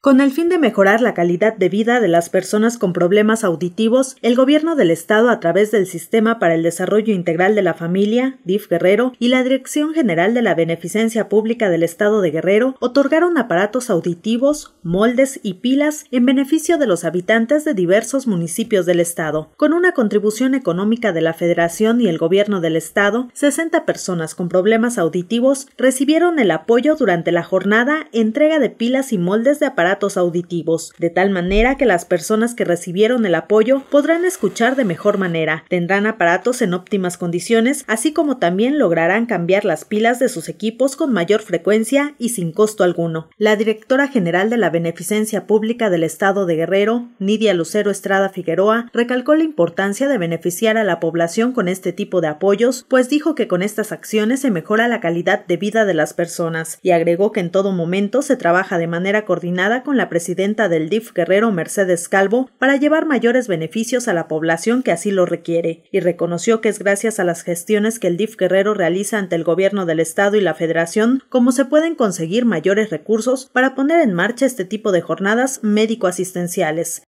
Con el fin de mejorar la calidad de vida de las personas con problemas auditivos, el Gobierno del Estado, a través del Sistema para el Desarrollo Integral de la Familia, DIF Guerrero, y la Dirección General de la Beneficencia Pública del Estado de Guerrero, otorgaron aparatos auditivos, moldes y pilas en beneficio de los habitantes de diversos municipios del Estado. Con una contribución económica de la Federación y el Gobierno del Estado, 60 personas con problemas auditivos recibieron el apoyo durante la jornada entrega de pilas y moldes de auditivos, de tal manera que las personas que recibieron el apoyo podrán escuchar de mejor manera, tendrán aparatos en óptimas condiciones, así como también lograrán cambiar las pilas de sus equipos con mayor frecuencia y sin costo alguno. La directora general de la Beneficencia Pública del Estado de Guerrero, Nidia Lucero Estrada Figueroa, recalcó la importancia de beneficiar a la población con este tipo de apoyos, pues dijo que con estas acciones se mejora la calidad de vida de las personas, y agregó que en todo momento se trabaja de manera coordinada con la presidenta del DIF Guerrero Mercedes Calvo para llevar mayores beneficios a la población que así lo requiere, y reconoció que es gracias a las gestiones que el DIF Guerrero realiza ante el gobierno del Estado y la Federación como se pueden conseguir mayores recursos para poner en marcha este tipo de jornadas médico-asistenciales,